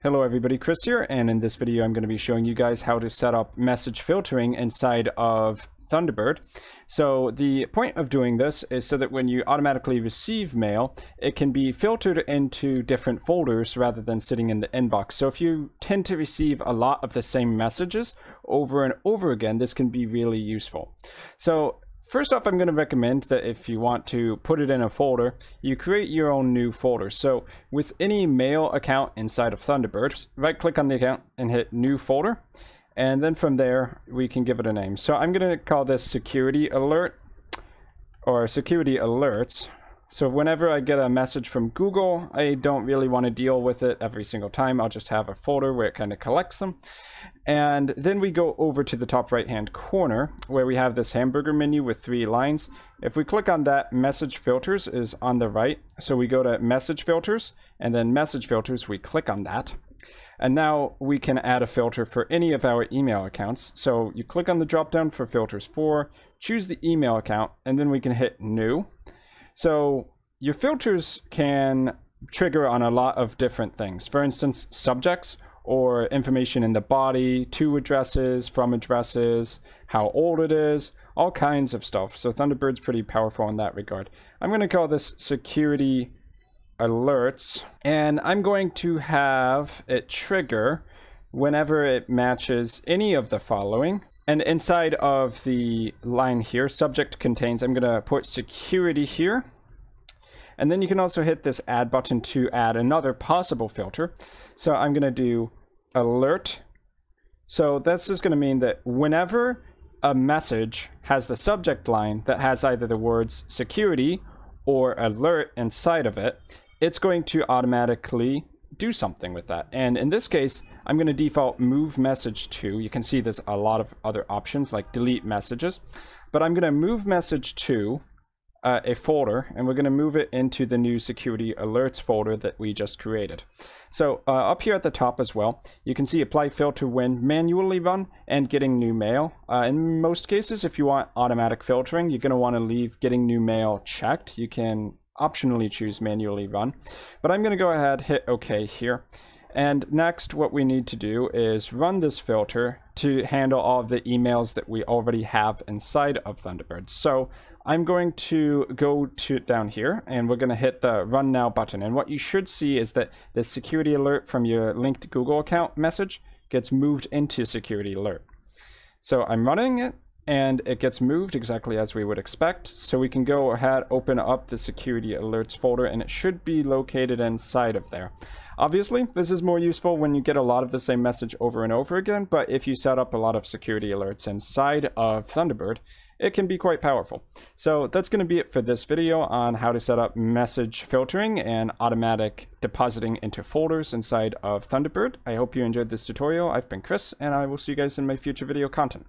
Hello everybody, Chris here, and in this video I'm going to be showing you guys how to set up message filtering inside of Thunderbird. So the point of doing this is so that when you automatically receive mail, it can be filtered into different folders rather than sitting in the inbox. So if you tend to receive a lot of the same messages over and over again, this can be really useful. So First off, I'm going to recommend that if you want to put it in a folder, you create your own new folder. So with any mail account inside of Thunderbird, right click on the account and hit new folder. And then from there, we can give it a name. So I'm going to call this security alert or security alerts so whenever I get a message from Google, I don't really want to deal with it every single time. I'll just have a folder where it kind of collects them. And then we go over to the top right hand corner where we have this hamburger menu with three lines. If we click on that, message filters is on the right. So we go to message filters and then message filters, we click on that. And now we can add a filter for any of our email accounts. So you click on the drop down for filters for, choose the email account, and then we can hit new. So your filters can trigger on a lot of different things. For instance, subjects or information in the body, to addresses, from addresses, how old it is, all kinds of stuff. So Thunderbird's pretty powerful in that regard. I'm going to call this security alerts and I'm going to have it trigger whenever it matches any of the following. And inside of the line here, subject contains, I'm going to put security here. And then you can also hit this add button to add another possible filter. So I'm going to do alert. So that's just going to mean that whenever a message has the subject line that has either the words security or alert inside of it, it's going to automatically do something with that. And in this case, I'm going to default move message to. You can see there's a lot of other options like delete messages, but I'm going to move message to uh, a folder and we're going to move it into the new security alerts folder that we just created. So uh, up here at the top as well, you can see apply filter when manually run and getting new mail. Uh, in most cases, if you want automatic filtering, you're going to want to leave getting new mail checked. You can optionally choose manually run. But I'm going to go ahead, hit OK here. And next, what we need to do is run this filter to handle all of the emails that we already have inside of Thunderbird. So I'm going to go to down here and we're going to hit the run now button. And what you should see is that the security alert from your linked Google account message gets moved into security alert. So I'm running it and it gets moved exactly as we would expect. So we can go ahead, open up the security alerts folder, and it should be located inside of there. Obviously, this is more useful when you get a lot of the same message over and over again, but if you set up a lot of security alerts inside of Thunderbird, it can be quite powerful. So that's going to be it for this video on how to set up message filtering and automatic depositing into folders inside of Thunderbird. I hope you enjoyed this tutorial. I've been Chris, and I will see you guys in my future video content.